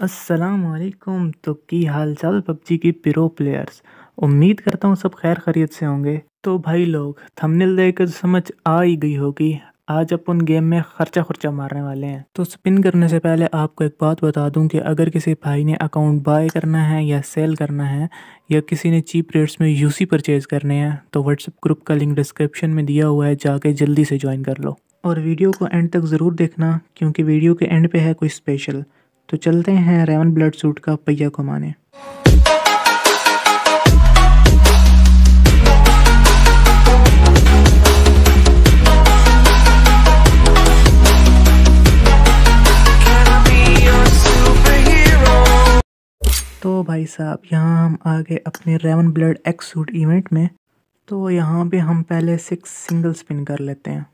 वालेकुम तो की हाल चाल पबजी की प्रो प्लेयर्स उम्मीद करता हूँ सब खैर खरीत से होंगे तो भाई लोग थंबनेल देखकर तो समझ आ ही गई होगी आज अपन गेम में खर्चा खुर्चा मारने वाले हैं तो स्पिन करने से पहले आपको एक बात बता दूं कि अगर किसी भाई ने अकाउंट बाय करना है या सेल करना है या किसी ने चीप रेट्स में यूसी परचेज करने हैं तो व्हाट्सएप ग्रुप का लिंक डिस्क्रिप्शन में दिया हुआ है जाके जल्दी से ज्वाइन कर लो और वीडियो को एंड तक ज़रूर देखना क्योंकि वीडियो के एंड पे है कोई स्पेशल तो चलते हैं रेवन ब्लड सूट का पहिया घुमाने तो भाई साहब यहाँ हम आ गए अपने raven blood X suit event में तो यहाँ पे हम पहले सिक्स सिंगल स्पिन कर लेते हैं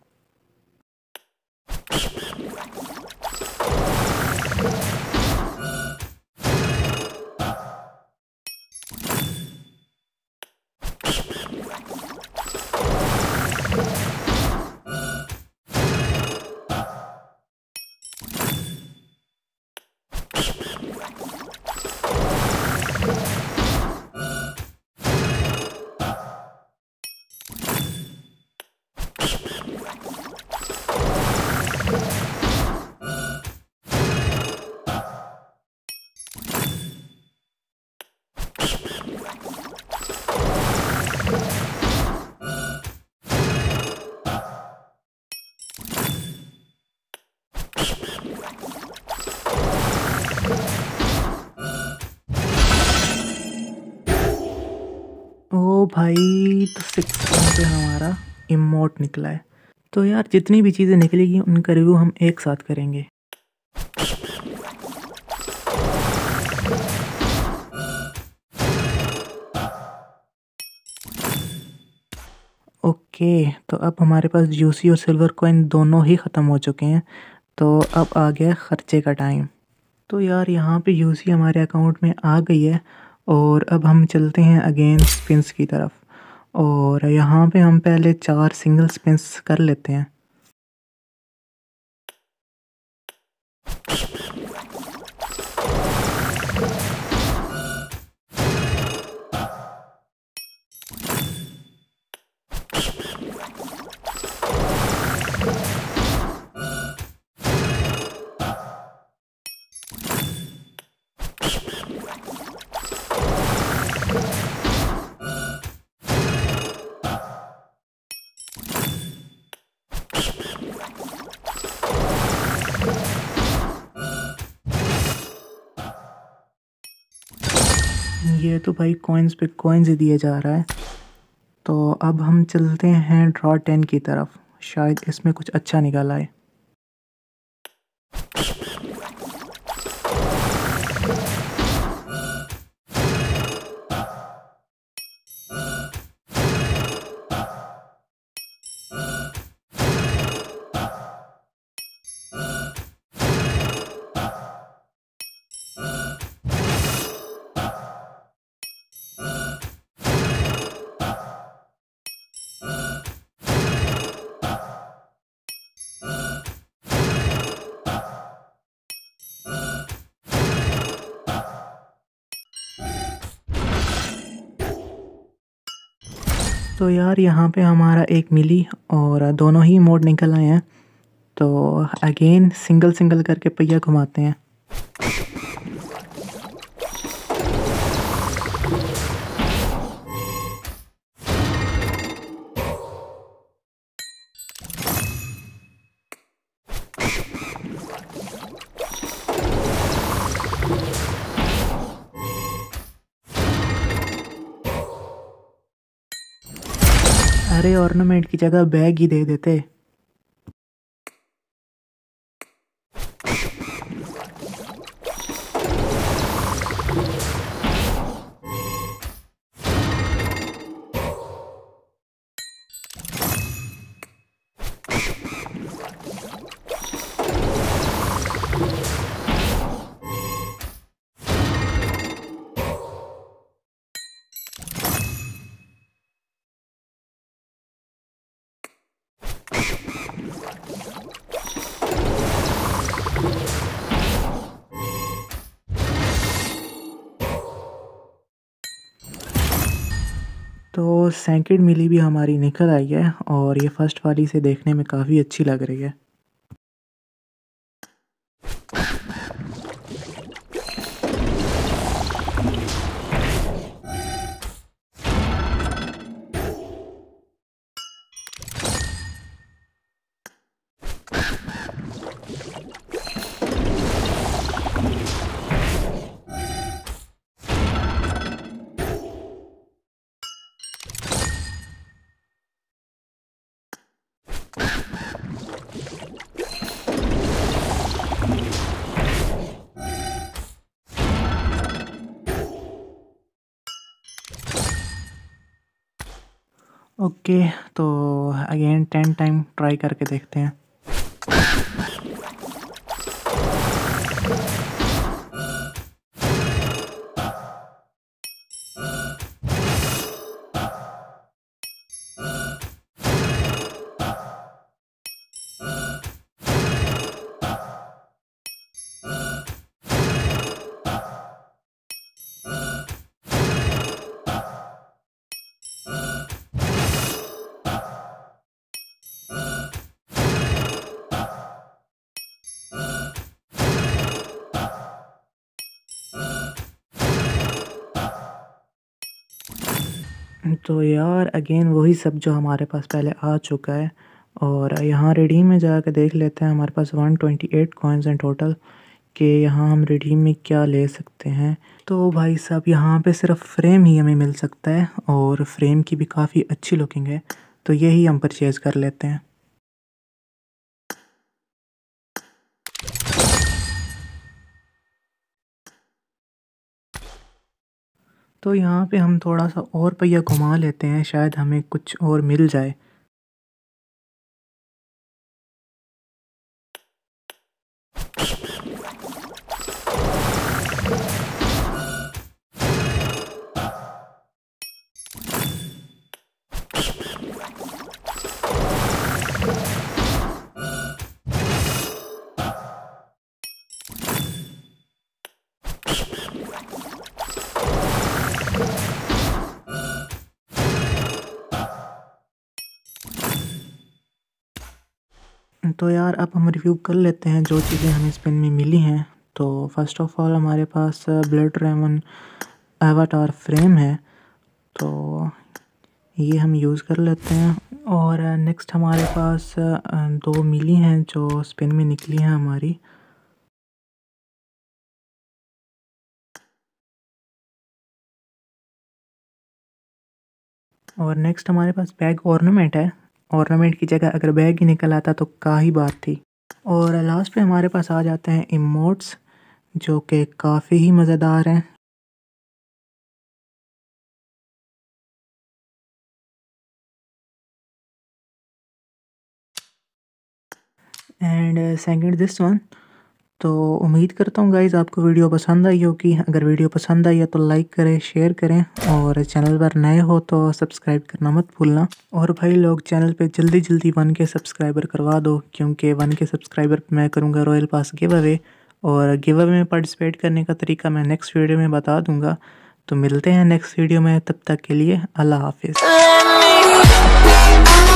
भाई तो सिक्स पे हमारा इमोट निकला है तो यार जितनी भी चीज़ें निकलेगी उनका रिव्यू हम एक साथ करेंगे ओके तो अब हमारे पास यूसी और सिल्वर कॉइन दोनों ही ख़त्म हो चुके हैं तो अब आ गया ख़र्चे का टाइम तो यार यहाँ पे यूसी हमारे अकाउंट में आ गई है और अब हम चलते हैं अगेन स्पिन्स की तरफ और यहाँ पे हम पहले चार सिंगल स्पिन्स कर लेते हैं ये तो भाई कॉइन्स पे कॉइन्स ही दिया जा रहा है तो अब हम चलते हैं ड्रॉ टेन की तरफ शायद इसमें कुछ अच्छा निकल आए सो तो यार यहाँ पे हमारा एक मिली और दोनों ही मोड़ निकल आए हैं तो अगेन सिंगल सिंगल करके पहिया घुमाते हैं हरे ऑर्नामेंट की जगह बैग ही दे देते तो सैकड़ मिली भी हमारी निकल आई है और ये फर्स्ट वाली से देखने में काफ़ी अच्छी लग रही है ओके तो अगेन टेन टाइम ट्राई करके देखते हैं तो यार अगेन वही सब जो हमारे पास पहले आ चुका है और यहाँ रिडीम में जा कर देख लेते हैं हमारे पास 128 ट्वेंटी एट कॉइन्स हैं टोटल कि यहाँ हम रिडीम में क्या ले सकते हैं तो भाई साहब यहाँ पे सिर्फ फ्रेम ही हमें मिल सकता है और फ्रेम की भी काफ़ी अच्छी लुकिंग है तो यही हम परचेज़ कर लेते हैं तो यहाँ पे हम थोड़ा सा और पहिया घुमा लेते हैं शायद हमें कुछ और मिल जाए तो यार अब हम रिव्यू कर लेते हैं जो चीज़ें हमें इस पेन में मिली हैं तो फर्स्ट ऑफ ऑल हमारे पास ब्लड रेमन एवाटार फ्रेम है तो ये हम यूज़ कर लेते हैं और नेक्स्ट uh, हमारे पास uh, दो मिली हैं जो स्पिन में निकली हैं हमारी और नेक्स्ट हमारे पास बैग ऑर्नामेंट है ऑर्नामेंट की जगह अगर बैग ही निकल आता तो का ही बात थी और लास्ट पे हमारे पास आ जाते हैं इमोट्स जो कि काफ़ी ही मज़ेदार हैं एंड uh, दिस वन तो उम्मीद करता हूँ गाइज़ आपको वीडियो पसंद आई होगी अगर वीडियो पसंद आई है तो लाइक करें शेयर करें और चैनल पर नए हो तो सब्सक्राइब करना मत भूलना और भाई लोग चैनल पे जल्दी जल्दी वन के सब्सक्राइबर करवा दो क्योंकि वन के सब्सक्राइबर मैं करूँगा रॉयल पास गिव अवे और गिव अवे में पार्टिसिपेट करने का तरीका मैं नेक्स्ट वीडियो में बता दूँगा तो मिलते हैं नेक्स्ट वीडियो में तब तक के लिए अल्लाह हाफिज़